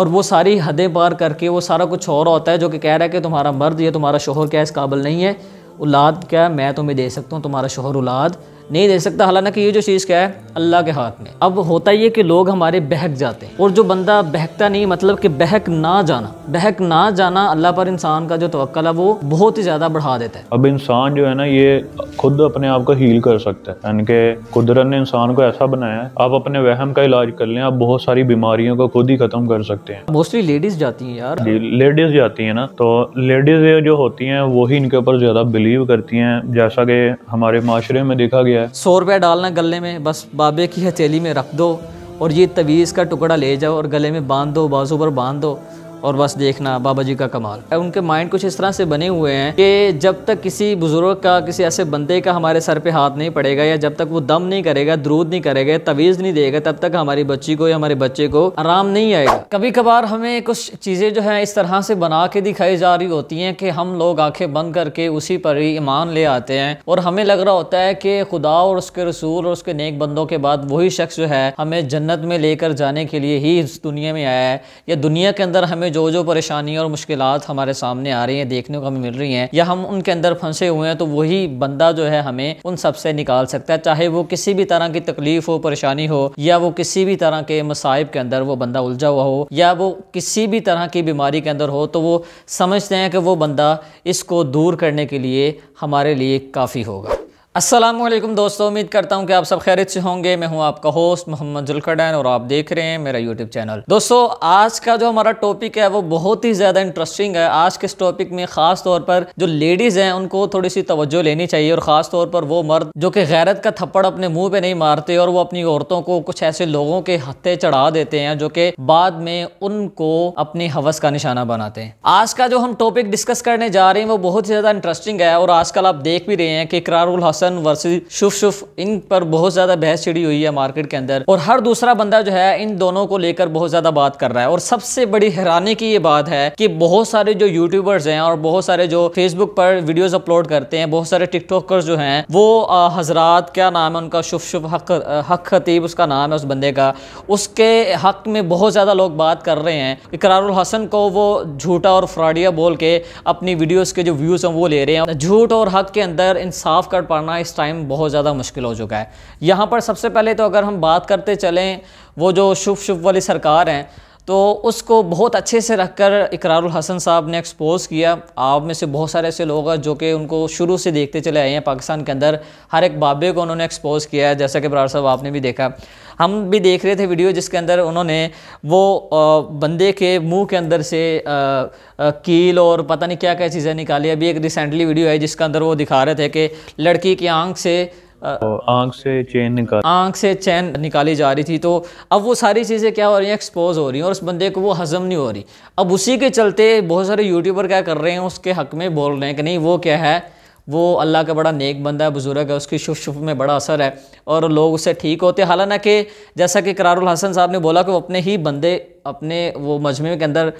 और वो सारी हदें पार करके वो सारा कुछ और होता है जो कि कह रहा है कि तुम्हारा मर्द या तुम्हारा शोहर क्या इस काबिल नहीं है औलाद क्या मैं तुम्हें दे सकता हूँ तुम्हारा शोहर औलाद नहीं दे सकता हालांकि ये जो चीज़ क्या है अल्लाह के हाथ में अब होता ही है कि लोग हमारे बहक जाते हैं और जो बंदा बहकता नहीं मतलब कि बहक ना जाना बहक ना जाना अल्लाह पर इंसान का जो तवक्ल है वो बहुत ही ज़्यादा बढ़ा देता है अब इंसान जो है ना ये खुद अपने आप को हील कर सकता है यानी कि कुदरत ने इंसान को ऐसा बनाया है आप अपने वहम का इलाज कर लें आप बहुत सारी बीमारियों को खुद ही खत्म कर सकते हैं मोस्टली लेडीज जाती है यार लेडीज जाती है ना तो लेडीज जो होती है वही इनके ऊपर ज़्यादा बिलीव करती है जैसा कि हमारे माशरे में देखा गया गया है सौ रुपया डालना गले में बस बाबे की हथेली में रख दो और ये तवीज़ का टुकड़ा ले जाओ और गले में बांध दो बाजू पर बांध दो और बस देखना बाबा जी का कमाल उनके माइंड कुछ इस तरह से बने हुए हैं कि जब तक किसी बुज़ुर्ग का किसी ऐसे बंदे का हमारे सर पे हाथ नहीं पड़ेगा या जब तक वो दम नहीं करेगा द्रूद नहीं करेगा तवीज़ नहीं देगा तब तक हमारी बच्ची को या हमारे बच्चे को आराम नहीं आएगा कभी कभार हमें कुछ चीज़ें जो है इस तरह से बना के दिखाई जा रही होती हैं कि हम लोग आंखें बंद करके उसी पर ही ईमान ले आते हैं और हमें लग रहा होता है कि खुदा और उसके रसूल और उसके नेक बंदों के बाद वही शख्स जो है हमें जन्नत में लेकर जाने के लिए ही इस दुनिया में आया है या दुनिया के अंदर हमें में जो जो परेशानियाँ और मुश्किल हमारे सामने आ रही हैं देखने को हमें मिल रही हैं या हम उनके अंदर फंसे हुए हैं तो वही बंदा जो है हमें उन सबसे निकाल सकता है चाहे वो किसी भी तरह की तकलीफ हो परेशानी हो या वो किसी भी तरह के मसाइब के अंदर वो बंदा उलझा हुआ हो या वो किसी भी तरह की बीमारी के अंदर हो तो वो समझते हैं कि वो बंदा इसको दूर करने के लिए हमारे लिए काफ़ी होगा असलम दोस्तों उम्मीद करता हूँ कि आप सब खैरियत से होंगे मैं हूँ आपका होस्ट मोहम्मद जुल्करडैन और आप देख रहे हैं मेरा यूट्यूब चैनल दोस्तों आज का जो हमारा टॉपिक है वो बहुत ही ज़्यादा इंटरेस्टिंग है आज के इस टॉपिक में ख़ास तौर पर जो लेडीज़ हैं उनको थोड़ी सी तवज्जो लेनी चाहिए और ख़ास तौर पर वो मर्द जो कि गैरत का थप्पड़ अपने मुँह पर नहीं मारते और वो अपनी औरतों को कुछ ऐसे लोगों के हत्ते चढ़ा देते हैं जो कि बाद में उनको अपनी हवस का निशाना बनाते हैं आज का जो हम टॉपिक डिस्कस करने जा रहे हैं वो बहुत ही ज़्यादा इंटरेस्टिंग है और आजकल आप देख भी रहे हैं कि करारुल हसन हसन वर्सेज शुफ शुफ इन पर बहुत ज़्यादा बहस छिड़ी हुई है मार्केट के अंदर और हर दूसरा बंदा जो है इन दोनों को लेकर बहुत ज़्यादा बात कर रहा है और सबसे बड़ी हैरानी की ये बात है कि बहुत सारे जो यूट्यूबर्स हैं और बहुत सारे जो फेसबुक पर वीडियोज़ अपलोड करते हैं बहुत सारे टिकटॉकर जो हैं वो हजरात क्या नाम है उनका शुफ शुफ हक हक खतीब उसका नाम है उस बंदे का उसके हक में बहुत ज़्यादा लोग बात कर रहे हैं इकरारुल हसन को वो झूठा और फ्रॉडिया बोल के अपनी वीडियोज़ के जो व्यूज़ हैं वो ले रहे हैं झूठ और हक के अंदर इंसाफ कर पाना करना इस टाइम बहुत ज़्यादा मुश्किल हो चुका है यहाँ पर सबसे पहले तो अगर हम बात करते चलें वो जो शुभ शुभ वाली सरकार हैं तो उसको बहुत अच्छे से रखकर इकरारुल हसन साहब ने एक्सपोज़ किया आप में से बहुत सारे ऐसे लोग हैं जो कि उनको शुरू से देखते चले आए हैं पाकिस्तान के अंदर हर एक बाबे को उन्होंने एक्सपोज़ किया है जैसा कि बरार साहब आपने भी देखा हम भी देख रहे थे वीडियो जिसके अंदर उन्होंने वो बंदे के मुंह के अंदर से कील और पता नहीं क्या क्या चीज़ें निकाली अभी एक रिसेंटली वीडियो है जिसके अंदर वो दिखा रहे थे कि लड़की की आँख से तो आंख से चैन निकाल आंख से चेन निकाली जा रही थी तो अब वो सारी चीज़ें क्या हो रही हैं एक्सपोज हो रही हैं और उस बंदे को वो हजम नहीं हो रही अब उसी के चलते बहुत सारे यूट्यूबर क्या कर रहे हैं उसके हक में बोल रहे हैं कि नहीं वो क्या है वो अल्लाह का बड़ा नेक बंदा है बुज़ुर्ग है उसकी शुभ शुभ में बड़ा असर है और लोग उससे ठीक होते हालांकि जैसा कि करारुल हसन साहब ने बोला कि वो अपने ही बंदे अपने वो मजमे के अंदर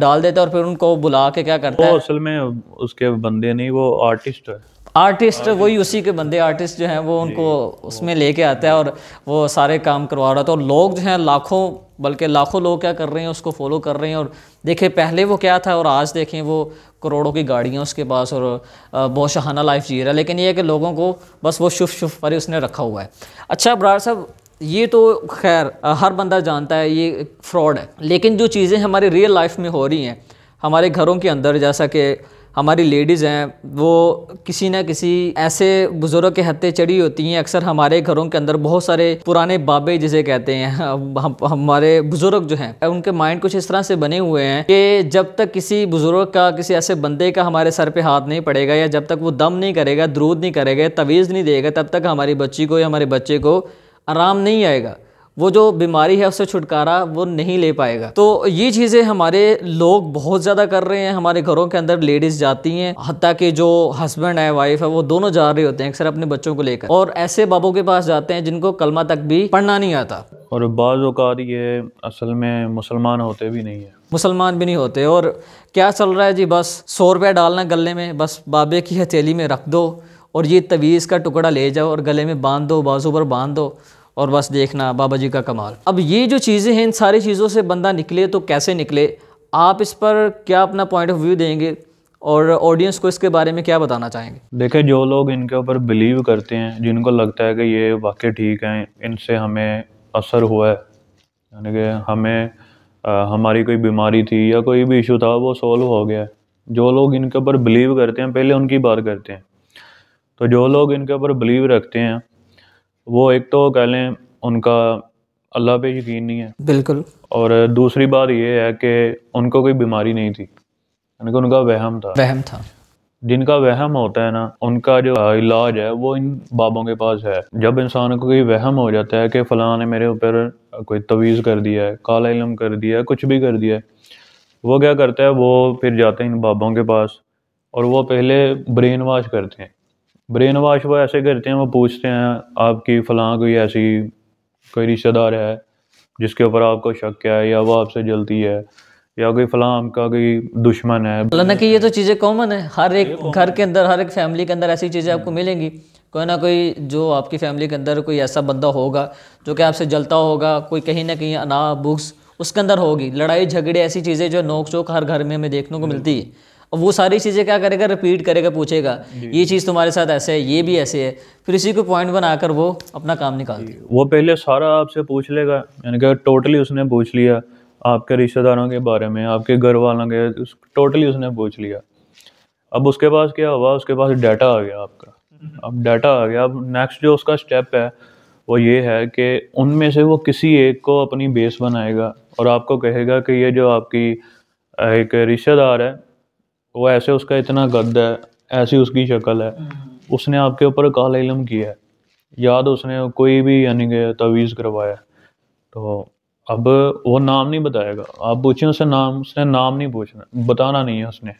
डाल देते और फिर उनको बुला के क्या करते हैं असल में उसके बंदे नहीं वो आर्टिस्ट है आर्टिस्ट वही उसी के बंदे आर्टिस्ट जो हैं वो उनको उसमें लेके आता है और वो सारे काम करवा रहा था और लोग जो हैं लाखों बल्कि लाखों लोग क्या कर रहे हैं उसको फॉलो कर रहे हैं और देखें पहले वो क्या था और आज देखें वो करोड़ों की गाड़ियाँ उसके पास और बहुत शहाना लाइफ जी रहा है लेकिन ये है कि लोगों को बस वो शुफ शुफ पर उसने रखा हुआ है अच्छा ब्रार साहब ये तो खैर हर बंदा जानता है ये फ्रॉड है लेकिन जो चीज़ें हमारी रियल लाइफ में हो रही हैं हमारे घरों के अंदर जैसा कि हमारी लेडीज़ हैं वो किसी न किसी ऐसे बुज़ुर्ग के हत्ते चढ़ी होती हैं अक्सर हमारे घरों के अंदर बहुत सारे पुराने बाबे जिसे कहते हैं हम, हमारे बुज़ुर्ग जो हैं उनके माइंड कुछ इस तरह से बने हुए हैं कि जब तक किसी बुज़ुर्ग का किसी ऐसे बंदे का हमारे सर पर हाथ नहीं पड़ेगा या जब तक वो दम नहीं करेगा द्रूद नहीं करेगा तवीज़ नहीं देगा तब तक हमारी बच्ची को या हमारे बच्चे को आराम नहीं आएगा वो जो बीमारी है उससे छुटकारा वो नहीं ले पाएगा तो ये चीज़ें हमारे लोग बहुत ज़्यादा कर रहे हैं हमारे घरों के अंदर लेडीज़ जाती हैं हती कि जो हस्बैंड है वाइफ है वो दोनों जा रहे होते हैं अक्सर अपने बच्चों को लेकर और ऐसे बाबों के पास जाते हैं जिनको कलमा तक भी पढ़ना नहीं आता और बाज़ात ये असल में मुसलमान होते भी नहीं है मुसलमान भी नहीं होते और क्या चल रहा है जी बस सौ रुपया डालना गले में बस बाबे की हथेली में रख दो और ये तवीज़ का टुकड़ा ले जाओ और गले में बांध दो बाजू पर बांध दो और बस देखना बाबा जी का कमाल अब ये जो चीज़ें हैं इन सारी चीज़ों से बंदा निकले तो कैसे निकले आप इस पर क्या अपना पॉइंट ऑफ व्यू देंगे और ऑडियंस को इसके बारे में क्या बताना चाहेंगे देखिए जो लोग इनके ऊपर बिलीव करते हैं जिनको लगता है कि ये वाकई ठीक है इनसे हमें असर हुआ है यानी कि हमें आ, हमारी कोई बीमारी थी या कोई भी इशू था वो सॉल्व हो गया है जो लोग इनके ऊपर बिलीव करते हैं पहले उनकी बात करते हैं तो जो लोग इनके ऊपर बिलीव रखते हैं वो एक तो कह लें उनका अल्लाह पे यकीन नहीं है बिल्कुल और दूसरी बात ये है कि उनको कोई बीमारी नहीं थी यानी कि उनका वहम था वहम था जिनका वहम होता है ना उनका जो इलाज है वो इन बाबों के पास है जब इंसान को कोई वहम हो जाता है कि फ़ला ने मेरे ऊपर कोई तवीज़ कर दिया है काला इलम कर दिया है कुछ भी कर दिया है वो क्या करता है वो फिर जाते हैं इन बाबों के पास और वो पहले ब्रेन वाश करते हैं ब्रेन वॉश वो ऐसे करते हैं वो पूछते हैं आपकी फलां कोई ऐसी कोई रिश्तेदार है जिसके ऊपर आपको शक है या वो आपसे जलती है या कोई फलां आपका कोई दुश्मन है हालांकि ये तो चीज़ें कॉमन है हर एक घर के अंदर हर एक फैमिली के अंदर ऐसी चीज़ें आपको मिलेंगी कोई ना कोई जो आपकी फैमिली के अंदर कोई ऐसा बंदा होगा जो कि आपसे जलता होगा कोई कहीं ना कहीं अना बुक्स उसके अंदर होगी लड़ाई झगड़े ऐसी चीज़ें जो नोक चोक हर घर में हमें देखने को मिलती है वो सारी चीज़ें क्या करेगा रिपीट करेगा पूछेगा ये चीज़ तुम्हारे साथ ऐसे है ये भी ऐसे है फिर इसी को पॉइंट बनाकर वो अपना काम निकालती है वो पहले सारा आपसे पूछ लेगा यानी कि टोटली उसने पूछ लिया आपके रिश्तेदारों के बारे में आपके घर वालों के टोटली उसने पूछ लिया अब उसके पास क्या हुआ उसके पास डाटा आ गया आपका अब डाटा आ गया अब नेक्स्ट जो उसका स्टेप है वो ये है कि उनमें से वो किसी एक को अपनी बेस बनाएगा और आपको कहेगा कि ये जो आपकी एक रिश्तेदार है वो ऐसे उसका इतना गद्द है ऐसी उसकी शक्ल है उसने आपके ऊपर काला इलम किया है याद उसने कोई भी यानी कि तवीज़ करवाया तो अब वो नाम नहीं बताएगा आप पूछें उसने नाम उसने नाम नहीं पूछना बताना नहीं है उसने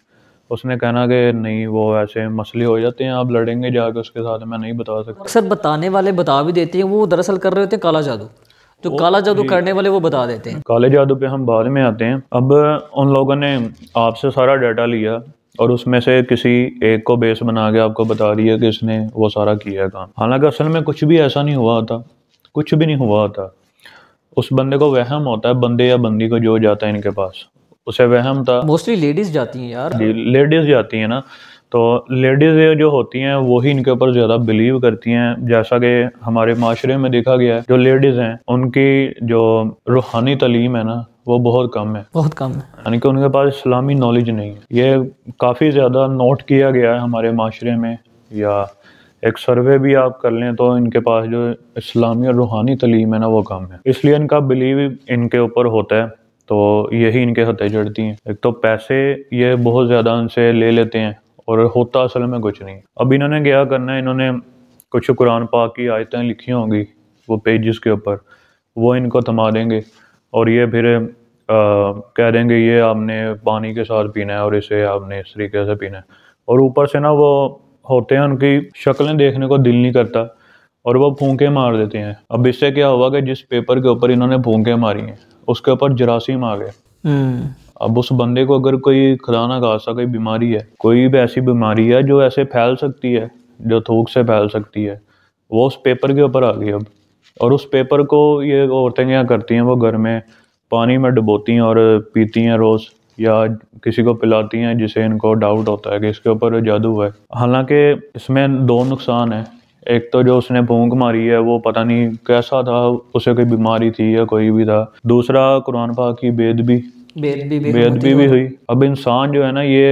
उसने कहना कि नहीं वो ऐसे मसले हो जाते हैं आप लड़ेंगे जाके उसके साथ मैं नहीं बता सकता अक्सर बताने वाले बता भी देते हैं वो दरअसल कर रहे होते हैं काला जादू तो काला जादू करने वाले वो बता देते हैं काले जादू पे हम बाद में आते हैं अब उन लोगों ने आपसे सारा डाटा लिया और उसमें से किसी एक को बेस बना के आपको बता रही है कि इसने वो सारा किया है काम हालांकि असल में कुछ भी ऐसा नहीं हुआ था कुछ भी नहीं हुआ था उस बंदे को वहम होता है बंदे या बंदी को जो जाता है इनके पास उसे वहम था मोस्टली लेडीज जाती हैं यार लेडीज जाती हैं ना तो लेडीज़ जो होती हैं वही इनके ऊपर ज़्यादा बिलीव करती हैं जैसा कि हमारे माशरे में देखा गया है जो लेडीज़ हैं उनकी जो रूहानी तलीम है ना वो बहुत कम है बहुत कम है यानी कि उनके पास इस्लामी नॉलेज नहीं है ये काफ़ी ज़्यादा नोट किया गया है हमारे माशरे में या एक सर्वे भी आप कर लें तो इनके पास जो इस्लामी और रूहानी तलीम है ना वो कम है इसलिए इनका बिलीव इनके ऊपर होता है तो यही इनके हथे चढ़ती हैं एक तो पैसे ये बहुत ज़्यादा उनसे ले लेते हैं और होता असल में कुछ नहीं अब इन्होंने क्या करना है इन्होंने कुछ कुरान पाक की आयतें लिखी होंगी वो पेजेस के ऊपर वो इनको थमा देंगे और ये फिर आ, कह देंगे ये आपने पानी के साथ पीना है और इसे आपने इस तरीके से पीना है और ऊपर से ना वो होते हैं उनकी शक्लें देखने को दिल नहीं करता और वो फूंके मार देते हैं अब इससे क्या हुआ कि जिस पेपर के ऊपर इन्होंने फूंके मारी हैं उसके ऊपर जरासीम आ गए हम्म। अब उस बंदे को अगर कोई खुदा ना खासा कोई बीमारी है कोई भी ऐसी बीमारी है जो ऐसे फैल सकती है जो थूक से फैल सकती है वो उस पेपर के ऊपर आ गई अब और उस पेपर को ये औरतें क्या करती हैं वो घर में पानी में डुबोती हैं और पीती हैं रोज़ या किसी को पिलाती हैं जिसे इनको डाउट होता है कि इसके ऊपर जादू है हालांकि इसमें दो नुकसान हैं एक तो जो उसने भूख मारी है वो पता नहीं कैसा था उसे कोई बीमारी थी या कोई भी था दूसरा कुरान पाक की बेदबी बेदबी भी बेदबी भी हुई अब इंसान जो है ना ये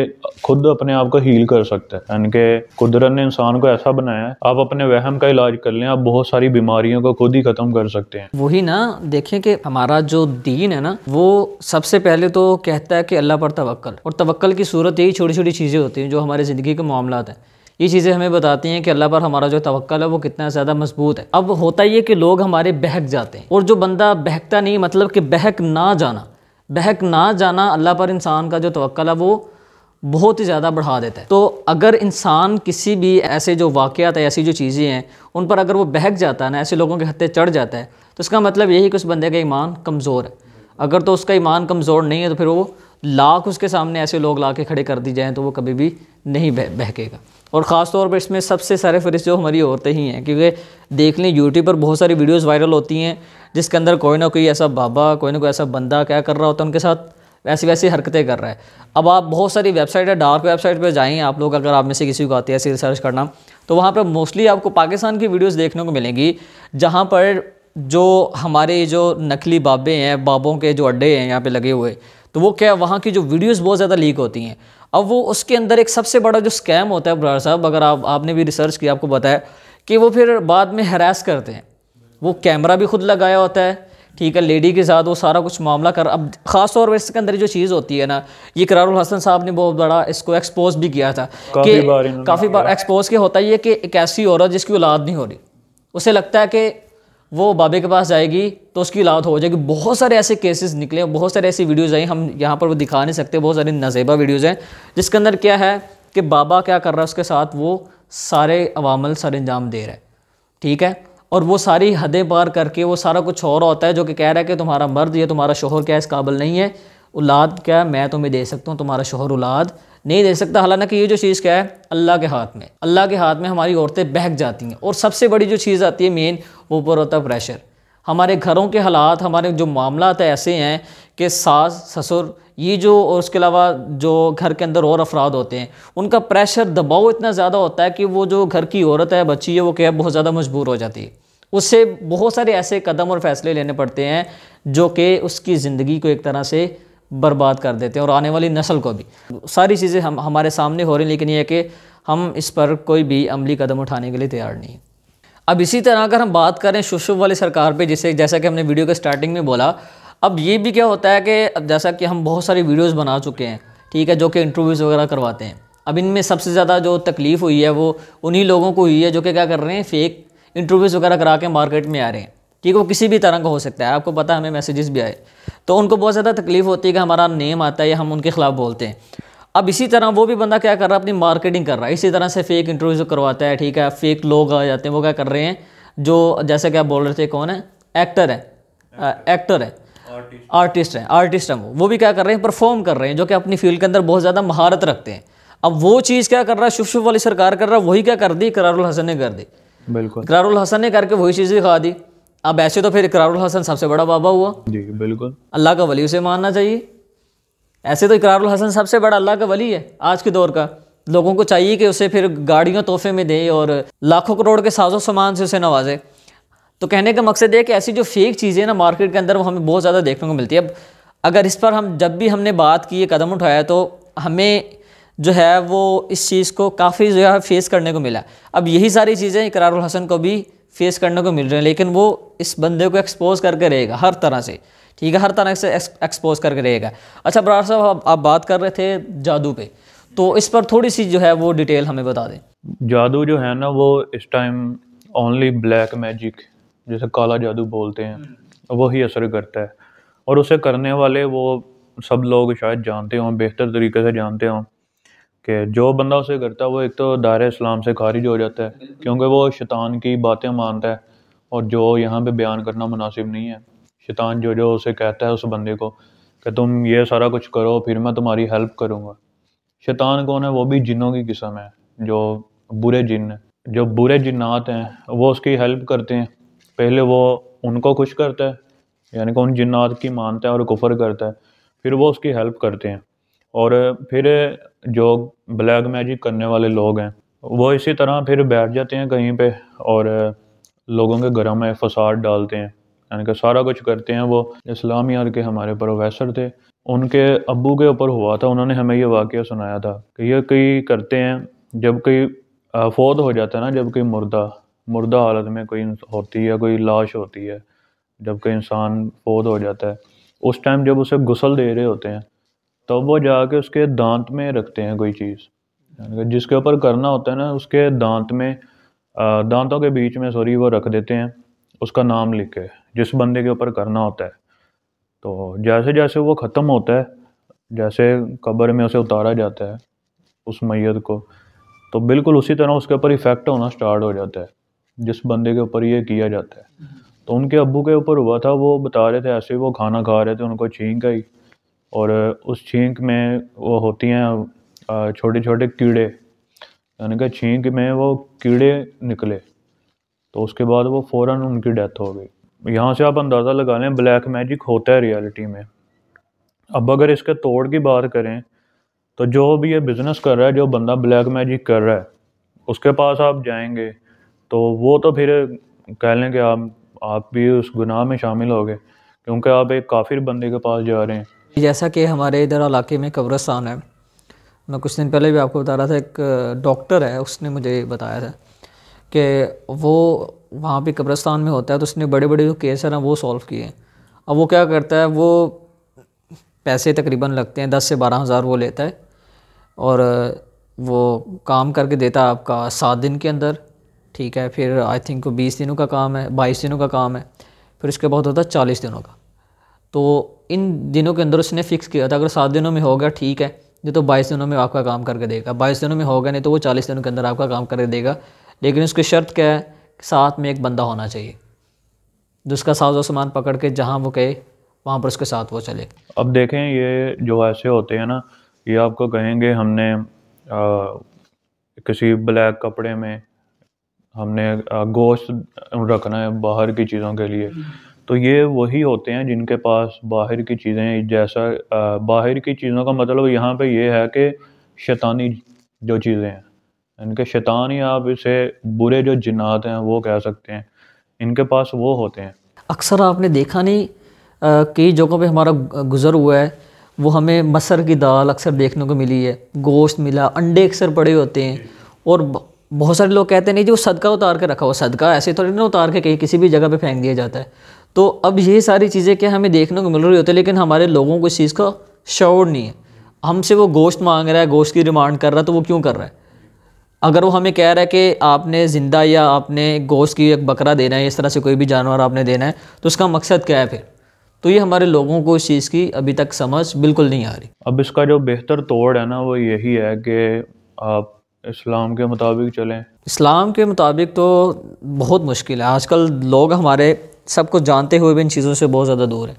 खुद अपने आप को हील कर सकता है यानी कि कुदरत ने इंसान को ऐसा बनाया है आप अपने वहम का इलाज कर लें आप बहुत सारी बीमारियों को खुद ही खत्म कर सकते हैं वही ना देखें कि हमारा जो दीन है ना वो सबसे पहले तो कहता है कि अल्लाह पर तवक्कल और तवक्ल की सूरत यही छोटी छोटी चीज़ें होती हैं जो हमारे ज़िंदगी के मामला हैं ये चीज़ें हमें बताती हैं कि अल्लाह पर हमारा जो तवक्ल है वो कितना ज़्यादा मजबूत है अब होता ही है कि लोग हमारे बहक जाते हैं और जो बंदा बहकता नहीं मतलब कि बहक ना जाना बहक ना जाना अल्लाह पर इंसान का जो तोल है वो बहुत ही ज़्यादा बढ़ा देता है तो अगर इंसान किसी भी ऐसे जो वाक़ात है ऐसी जो चीज़ें हैं उन पर अगर वो बहक जाता है ना ऐसे लोगों के हत्ते चढ़ जाता है तो इसका मतलब यही कि उस बंदे का ईमान कमज़ोर है अगर तो उसका ईमान कमज़ोर नहीं है तो फिर वो लाख उसके सामने ऐसे लोग ला के खड़े कर दिए जाएँ तो वो कभी भी नहीं बह बहकेगा और ख़ास तौर पर इसमें सबसे सारे फरिश्ते जो हमारी औरतें ही हैं क्योंकि देख लें यूट्यूब पर बहुत सारी वीडियोस वायरल होती हैं जिसके अंदर कोई ना कोई ऐसा बाबा कोई ना कोई ऐसा बंदा क्या कर रहा होता है उनके साथ वैसी वैसी हरकतें कर रहा है अब आप बहुत सारी वेबसाइट है डार्क वेबसाइट पर जाएँ आप लोग अगर आप में से किसी को आती है ऐसी रिसर्च करना तो वहाँ पर मोस्टली आपको पाकिस्तान की वीडियोज़ देखने को मिलेंगी जहाँ पर जो हमारे जो नकली बाबे हैं बाबों के जो अड्डे हैं यहाँ पर लगे हुए तो वो क्या वहाँ की जो वीडियोस बहुत ज़्यादा लीक होती हैं अब वो उसके अंदर एक सबसे बड़ा जो स्कैम होता है ब्रार साहब अगर आप आपने भी रिसर्च किया आपको बताया कि वो फिर बाद में हरास करते हैं वो कैमरा भी खुद लगाया होता है ठीक है लेडी के साथ वो सारा कुछ मामला कर अब ख़ास तौर पर इसके अंदर जो चीज़ होती है ना ये करारुल हसन साहब ने बहुत बड़ा इसको एक्सपोज भी किया था कि काफ़ी बार एक्सपोज के होता है ये कि एक ऐसी औरत जिसकी औलाद नहीं हो रही उसे लगता है कि वो बाबे के पास जाएगी तो उसकी लात हो जाएगी बहुत सारे ऐसे केसेस निकले बहुत सारे ऐसी वीडियोज़ आई हम यहाँ पर वो दिखा नहीं सकते बहुत सारी नजेबा वीडियोज़ हैं जिसके अंदर क्या है कि बाबा क्या कर रहा है उसके साथ वो सारे अवामल सर अंजाम दे रहा है ठीक है और वो सारी हदें पार करके वो सारा कुछ और होता है जो कि कह रहा है कि तुम्हारा मर्द या तुम्हारा शोहर क्या इस काबिल नहीं है औलाद क्या मैं तुम्हें दे सकता हूँ तुम्हारा शोहर औलाद नहीं दे सकता हालांकि ये जो चीज़ क्या है अल्लाह के हाथ में अल्लाह के हाथ में हमारी औरतें बहक जाती हैं और सबसे बड़ी जो चीज़ आती है मेन वो ऊपर होता है प्रेशर हमारे घरों के हालात हमारे जो मामला है ऐसे हैं कि सास ससुर ये जो और उसके अलावा जो घर के अंदर और अफराद होते हैं उनका प्रेशर दबाव इतना ज़्यादा होता है कि वो जो घर की औरत है बच्ची है वो क्या बहुत ज़्यादा मजबूर हो जाती है उससे बहुत सारे ऐसे कदम और फैसले लेने पड़ते हैं जो कि उसकी ज़िंदगी को एक तरह से बर्बाद कर देते हैं और आने वाली नस्ल को भी सारी चीज़ें हम हमारे सामने हो रही लेकिन यह कि हम इस पर कोई भी अमली कदम उठाने के लिए तैयार नहीं अब इसी तरह अगर हम बात करें शुशुभ वाली सरकार पे जिसे जैसा कि हमने वीडियो के स्टार्टिंग में बोला अब ये भी क्या होता है कि अब जैसा कि हम बहुत सारी वीडियोस बना चुके हैं ठीक है जो कि इंटरव्यूज़ वगैरह करवाते हैं अब इनमें सबसे ज़्यादा जो तकलीफ़ हुई है वो उन्हीं लोगों को हुई है जो कि क्या कर रहे हैं फेक इंटरव्यूज़ वगैरह करा के मार्केट में आ रहे हैं ठीक है वो किसी भी तरह का हो सकता है आपको पता हमें मैसेजेस भी आए तो उनको बहुत ज़्यादा तकलीफ़ होती है कि हमारा नेम आता है या हम उनके ख़िलाफ़ बोलते हैं अब इसी तरह वो भी बंदा क्या कर रहा है अपनी मार्केटिंग कर रहा है इसी तरह से फेक इंटरव्यू करवाता है ठीक है फेक लोग आ जाते हैं वो क्या कर रहे हैं जो जैसे क्या बोल रहे थे कौन है एक्टर है एक्टर है आर्टिस्ट है आर्टिस्ट हैं वो वो भी क्या कर रहे हैं परफॉर्म कर रहे हैं जो कि अपनी फील्ड के अंदर बहुत ज़्यादा महारत रखते हैं अब वो चीज़ क्या कर रहा है शुभ शुभ वाली सरकार कर रहा है वही क्या कर दी करारुल हसन ने कर दी बिल्कुल करारुल हसन ने करके वही चीज़ दिखा दी अब ऐसे तो फिर इकरारुल हसन सबसे बड़ा बाबा हुआ जी बिल्कुल अल्लाह का वली उसे मानना चाहिए ऐसे तो इकरारुल हसन सबसे बड़ा अल्लाह का वली है आज के दौर का लोगों को चाहिए कि उसे फिर गाड़ियों तोहफे में दे और लाखों करोड़ के साजो सामान से उसे नवाजे तो कहने का मकसद है कि ऐसी जो फेक चीज़ें ना मार्केट के अंदर वो हमें बहुत ज़्यादा देखने को मिलती है अब अगर इस पर हम जब भी हमने बात की कदम उठाया तो हमें जो है वो इस चीज़ को काफ़ी जो है फेस करने को मिला अब यही सारी चीज़ें इकरारुल हसन को भी फेस करने को मिल रहे हैं लेकिन वो इस बंदे को एक्सपोज करके रहेगा हर तरह से ठीक है हर तरह से एक्सपोज करके रहेगा अच्छा ब्रार साहब आप, आप बात कर रहे थे जादू पे तो इस पर थोड़ी सी जो है वो डिटेल हमें बता दें जादू जो है ना वो इस टाइम ओनली ब्लैक मैजिक जैसे काला जादू बोलते हैं हम्म। वही असर करता है और उसे करने वाले वो सब लोग शायद जानते हों बेहतर तरीके से जानते हों कि जो बंदा उसे करता है वो एक तो दायरे इस्लाम से खारिज हो जाता है क्योंकि वो शैतान की बातें मानता है और जो यहाँ पे बयान करना मुनासिब नहीं है शैतान जो जो उसे कहता है उस बंदे को कि तुम ये सारा कुछ करो फिर मैं तुम्हारी हेल्प करूँगा शैतान कौन है वो भी जिनों की किस्म है जो बुरे जिन है जो बुरे जिन्नात हैं वो उसकी हेल्प करते हैं पहले वो उनको खुश करता है यानी कि उन जिन्नात की मानता है और कुफर करता है फिर वो उसकी हेल्प करते हैं और फिर जो ब्लैक मैजिक करने वाले लोग हैं वो इसी तरह फिर बैठ जाते हैं कहीं पे और लोगों के घरों में फसाद डालते हैं यानी कि सारा कुछ करते हैं वो इस्लामियात के हमारे प्रोफेसर थे उनके अबू के ऊपर हुआ था उन्होंने हमें ये वाक़ सुनाया था कि ये कई करते हैं जब कोई फौत हो जाता है ना जब कोई मुर्दा मुर्दा हालत में कोई होती है कोई लाश होती है जब कोई इंसान फौत हो जाता है उस टाइम जब उसे गुसल दे रहे होते हैं तब तो वो जाके उसके दांत में रखते हैं कोई चीज़ जिसके ऊपर करना होता है ना उसके दांत में दांतों के बीच में सॉरी वो रख देते हैं उसका नाम लिख के जिस बंदे के ऊपर करना होता है तो जैसे जैसे वो ख़त्म होता है जैसे कब्र में उसे उतारा जाता है उस मैत को तो बिल्कुल उसी तरह उसके ऊपर इफ़ेक्ट होना स्टार्ट हो जाता है जिस बंदे के ऊपर ये किया जाता है तो उनके अबू के ऊपर हुआ था वो बता रहे थे ऐसे ही वो खाना खा रहे थे उनको छींक आई और उस छींक में वो होती हैं छोटे छोटे कीड़े यानी कि छींक में वो कीड़े निकले तो उसके बाद वो फ़ौर उनकी डेथ हो गई यहाँ से आप अंदाज़ा लगा लें ब्लैक मैजिक होता है रियलिटी में अब अगर इसके तोड़ की बात करें तो जो भी ये बिज़नेस कर रहा है जो बंदा ब्लैक मैजिक कर रहा है उसके पास आप जाएंगे तो वो तो फिर कह लें कि आप आप भी उस गुनाह में शामिल हो गए क्योंकि आप एक काफिर बंदे के पास जा रहे हैं जैसा कि हमारे इधर इलाके में कब्रस्तान है मैं कुछ दिन पहले भी आपको बता रहा था एक डॉक्टर है उसने मुझे बताया था कि वो वहाँ पे कब्रस्तान में होता है तो उसने बड़े बड़े जो केस हैं ना वो सॉल्व किए अब वो क्या करता है वो पैसे तकरीबन लगते हैं दस से बारह हज़ार वो लेता है और वो काम करके देता है आपका सात दिन के अंदर ठीक है फिर आई थिंक बीस दिनों का काम है बाईस दिनों का काम है फिर उसके बाद होता है चालीस दिनों का तो इन दिनों के अंदर उसने फिक्स किया था अगर सात दिनों में होगा ठीक है नहीं तो बाईस दिनों में आपका काम करके देगा बाईस दिनों में होगा नहीं तो वो चालीस दिनों के अंदर आपका काम करके देगा लेकिन उसकी शर्त क्या है साथ में एक बंदा होना चाहिए जिसका साजो सामान पकड़ के जहाँ वो कहे वहाँ पर उसके साथ वो चले अब देखें ये जो ऐसे होते हैं ना ये आपको कहेंगे हमने आ, किसी ब्लैक कपड़े में हमने गोश्त रखना है बाहर की चीज़ों के लिए तो ये वही होते हैं जिनके पास बाहर की चीज़ें जैसा आ, बाहर की चीज़ों का मतलब यहाँ पे ये है कि शैतानी जो चीज़ें हैं इनके शैतान ही आप इसे बुरे जो जिन्नात हैं वो कह सकते हैं इनके पास वो होते हैं अक्सर आपने देखा नहीं कई जगहों पे हमारा गुज़र हुआ है वो हमें मसर की दाल अक्सर देखने को मिली है गोश्त मिला अंडे अक्सर पड़े होते हैं और बहुत सारे लोग कहते हैं नहीं जी वो सदका उतार के रखा हुआ सदका ऐसे थोड़ी ना उतार के कहीं किसी भी जगह पे फेंक दिया जाता है तो अब ये सारी चीज़ें क्या हमें देखने को मिल रही होती है लेकिन हमारे लोगों को इस चीज़ का शोर नहीं है हमसे वो गोश्त मांग रहा है गोश्त की डिमांड कर रहा है तो वो क्यों कर रहा है अगर वो हमें कह रहा है कि आपने ज़िंदा या आपने गोश्त की एक बकरा देना है इस तरह से कोई भी जानवर आपने देना है तो उसका मकसद क्या है फिर तो ये हमारे लोगों को इस चीज़ की अभी तक समझ बिल्कुल नहीं आ रही अब इसका जो बेहतर तोड़ है ना वो यही है कि आप इस्लाम के मुताबिक चलें इस्लाम के मुताबिक तो बहुत मुश्किल है आजकल लोग हमारे सब कुछ जानते हुए भी इन चीज़ों से बहुत ज़्यादा दूर है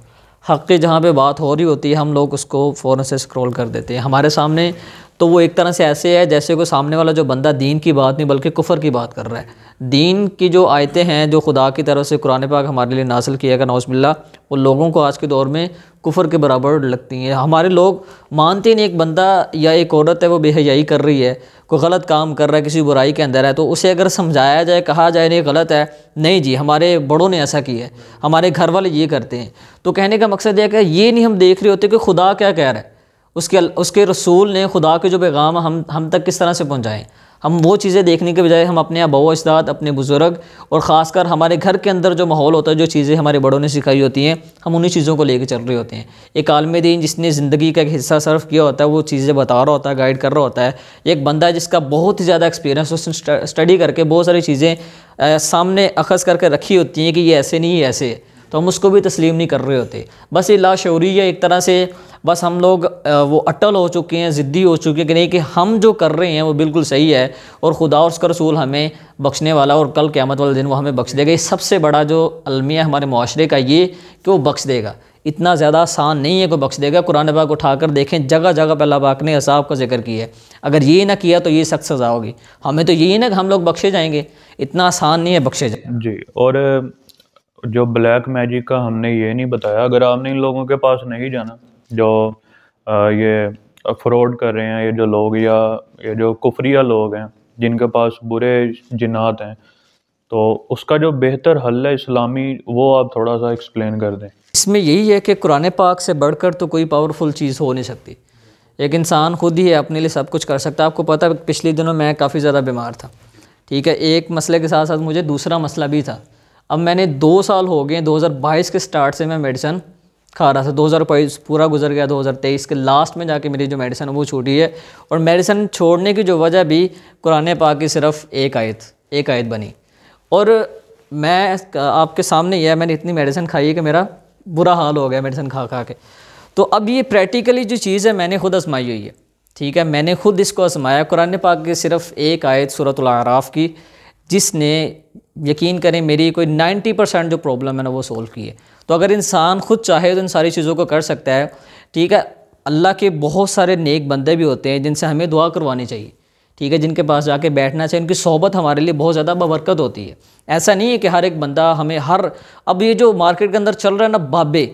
हक़ की जहाँ पर बात हो रही होती है हम लोग उसको फ़ौर से स्क्रॉल कर देते हैं हमारे सामने तो वो एक तरह से ऐसे है जैसे कोई सामने वाला जो बंदा दीन की बात नहीं बल्कि कुफर की बात कर रहा है दीन की जो आयतें हैं जो खुदा की तरफ से कुरान पाक हमारे लिए नासिल किया गया नौसबिल्ला वो लोगों को आज के दौर में कुफर के बराबर लगती हैं हमारे लोग मानते नहीं एक बंदा या एक औरत है वो बेहयाई कर रही है कोई गलत काम कर रहा है किसी बुराई के अंदर है तो उसे अगर समझाया जाए कहा जाए नहीं गलत है नहीं जी हमारे बड़ों ने ऐसा किया है हमारे घर वाले ये करते हैं तो कहने का मकसद यह कि ये नहीं हम देख रहे होते कि खुदा क्या कह रहा है उसके उसके रसूल ने खुदा के जो पैगाम हम हम तक किस तरह से पहुँचाएँ हम वो चीज़ें देखने के बजाय हम अपने अबो अजदाद अपने बुज़ुर्ग और ख़ासकर हमारे घर के अंदर जो माहौल होता है जो चीज़ें हमारे बड़ों ने सिखाई होती हैं हम उन्हीं चीज़ों को लेकर चल रहे होते हैं एक आलम दिन जिसने ज़िंदगी का एक हिस्सा सर्व किया होता है वो चीज़ें बता रहा होता है गाइड कर रहा होता है एक बंदा जिसका बहुत ही ज़्यादा एक्सपीरियंस उसने स्टडी करके बहुत सारी चीज़ें सामने अखज़ करके रखी होती हैं कि ये ऐसे नहीं ऐसे है तो हम उसको भी तस्लीम नहीं कर रहे होते बस ये लाशरी है एक तरह से बस हम लोग वो अटल हो चुके हैं ज़िद्दी हो चुके हैं कि नहीं कि हम जो कर रहे हैं वो बिल्कुल सही है और खुदा और उसका रसूल हमें बख्शने वाला और कल क़्यामत वाले दिन वो हमें बख्श देगा ये सबसे बड़ा जो अलमिया हमारे माशरे का ये कि वो बख्श देगा इतना ज़्यादा आसान नहीं है कोई बख्श देगा कुरान पाक उठा कर देखें जगह जगह पर अल्लाह पाक ने असाब का जिक्र किया है अगर ये ना किया तो ये सख्त सज़ा होगी हमें तो यही ना कि हम लोग बख्शे जाएंगे इतना आसान नहीं है बख्शे जाएंगे जी और जो ब्लैक मैजिक का हमने ये नहीं बताया अगर आपने इन लोगों के पास नहीं जाना जो ये फ्रॉड कर रहे हैं ये जो लोग या ये जो कुफरिया लोग हैं जिनके पास बुरे जिन्हात हैं तो उसका जो बेहतर हल है इस्लामी वो आप थोड़ा सा एक्सप्लेन कर दें इसमें यही है कि कुरान पाक से बढ़कर तो कोई पावरफुल चीज़ हो नहीं सकती एक इंसान खुद ही है अपने लिए सब कुछ कर सकता है आपको पता है पिछले दिनों मैं काफ़ी ज़्यादा बीमार था ठीक है एक मसले के साथ साथ मुझे दूसरा मसला भी था अब मैंने दो साल हो गए 2022 के स्टार्ट से मैं मेडिसन खा रहा था दो पूरा गुजर गया 2023 के लास्ट में जाके मेरी जो मेडिसन है वो छूटी है और मेडिसन छोड़ने की जो वजह भी कुरान पा की सिर्फ एक आयत एक आयत बनी और मैं आपके सामने यह मैंने इतनी मेडिसन खाई है कि मेरा बुरा हाल हो गया मेडिसन खा खा के तो अब ये प्रैक्टिकली जो चीज़ है मैंने खुद आजमाई हुई है ठीक है मैंने खुद इसको आजमाया कुरान पाक के सिर्फ एक आयत सूरत आराफ़ की जिसने यकीन करें मेरी कोई 90 परसेंट जो प्रॉब्लम है ना वो सोल्व की है तो अगर इंसान खुद चाहे तो इन सारी चीज़ों को कर सकता है ठीक है अल्लाह के बहुत सारे नेक बंदे भी होते हैं जिनसे हमें दुआ करवानी चाहिए ठीक है जिनके पास जाके बैठना चाहिए उनकी सोबत हमारे लिए बहुत ज़्यादा बबरकत होती है ऐसा नहीं है कि हर एक बंदा हमें हर अब ये जो मार्केट के अंदर चल रहा है ना बाबे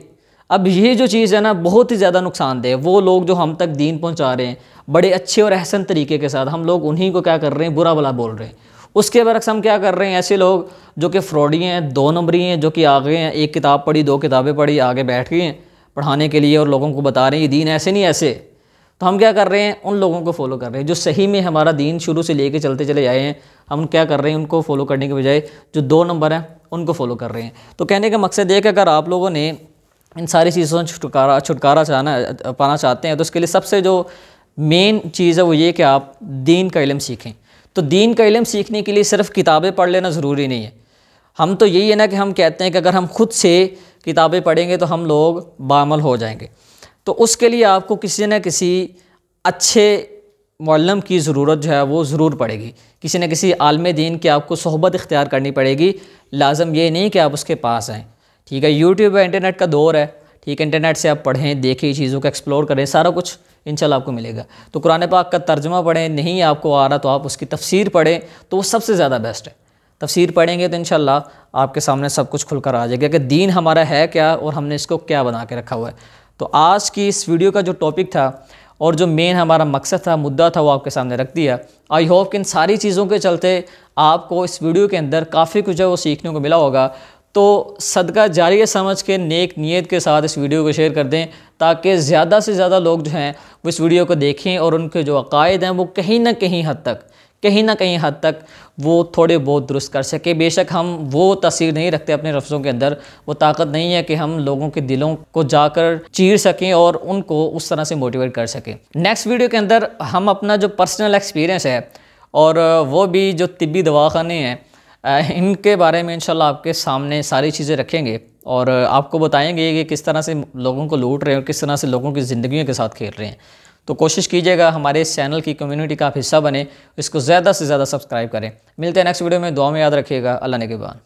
अब ये जो चीज़ है ना बहुत ही ज़्यादा नुकसानदेह वो लोग जो हम तक दीन पहुँचा रहे हैं बड़े अच्छे और अहसन तरीके के साथ हम लोग उन्हीं को क्या कर रहे हैं बुरा भला बोल रहे हैं उसके बरक्स हम क्या कर रहे हैं ऐसे लोग जो कि फ्रॉडी हैं दो नंबरी हैं जो कि आगे हैं एक किताब पढ़ी दो किताबें पढ़ी आगे बैठ गई हैं पढ़ाने के लिए और लोगों को बता रहे हैं ये दीन ऐसे नहीं ऐसे तो हम क्या कर रहे हैं उन लोगों को फॉलो कर रहे हैं जो सही में हमारा दीन शुरू से लेके चलते चले आए हैं हम क्या कर रहे हैं उनको फॉलो करने के बजाय जो दो नंबर हैं उनको फॉलो कर रहे हैं तो कहने का मकसद ये कि अगर आप लोगों ने इन सारी चीज़ों से छुटकारा छुटकारा चाहना पाना चाहते हैं तो उसके लिए सबसे जो मेन चीज़ है वो ये कि आप दीन का इलम सीखें तो दीन का इलम सीखने के लिए सिर्फ किताबें पढ़ लेना ज़रूरी नहीं है हम तो यही है ना कि हम कहते हैं कि अगर हम खुद से किताबें पढ़ेंगे तो हम लोग बामल हो जाएंगे तो उसके लिए आपको किसी न किसी अच्छे मौलम की ज़रूरत जो है वो ज़रूर पड़ेगी किसी न किसी आलम दीन की आपको सहबत इख्तियार करनी पड़ेगी लाजम ये नहीं कि आप उसके पास आएँ ठीक है यूट्यूब इंटरनेट का दौर है ठीक है इंटरनेट से आप पढ़ें देखें चीज़ों को एक्सप्लोर करें सारा कुछ इंशाल्लाह आपको मिलेगा तो कुरान पाक का तर्जमा पढ़ें नहीं आपको आ रहा तो आप उसकी तफसीर पढ़ें तो वो सबसे ज़्यादा बेस्ट है तफसीर पढ़ेंगे तो इन आपके सामने सब कुछ खुलकर आ जाएगा कि दीन हमारा है क्या और हमने इसको क्या बना के रखा हुआ है तो आज की इस वीडियो का जो टॉपिक था और जो मेन हमारा मकसद था मुद्दा था वो आपके सामने रख दिया आई होप कि इन सारी चीज़ों के चलते आपको इस वीडियो के अंदर काफ़ी कुछ है वो सीखने को मिला होगा तो सदका जारी समझ के नेक नीयत के साथ इस वीडियो को शेयर कर दें ताकि ज़्यादा से ज़्यादा लोग जो हैं वो इस वीडियो को देखें और उनके जो अकायद हैं वो कहीं ना कहीं हद तक कहीं ना कहीं हद तक वो थोड़े बहुत दुरुस्त कर सके बेशक हम वो तस्वीर नहीं रखते अपने रफ्ज़ों के अंदर वो ताकत नहीं है कि हम लोगों के दिलों को जाकर चीर सकें और उनको उस तरह से मोटिवेट कर सकें नेक्स्ट वीडियो के अंदर हम अपना जो पर्सनल एक्सपीरियंस है और वो भी जो तिबी दवाखाने हैं इनके बारे में इंशाल्लाह आपके सामने सारी चीज़ें रखेंगे और आपको बताएंगे कि किस तरह से लोगों को लूट रहे हैं और किस तरह से लोगों की ज़िंदगियों के साथ खेल रहे हैं तो कोशिश कीजिएगा हमारे इस चैनल की कम्युनिटी का आप हिस्सा बने इसको ज़्यादा से ज़्यादा सब्सक्राइब करें मिलते हैं नेक्स्ट वीडियो में दुआ में याद रखिएगा अल्लाह ने के बाद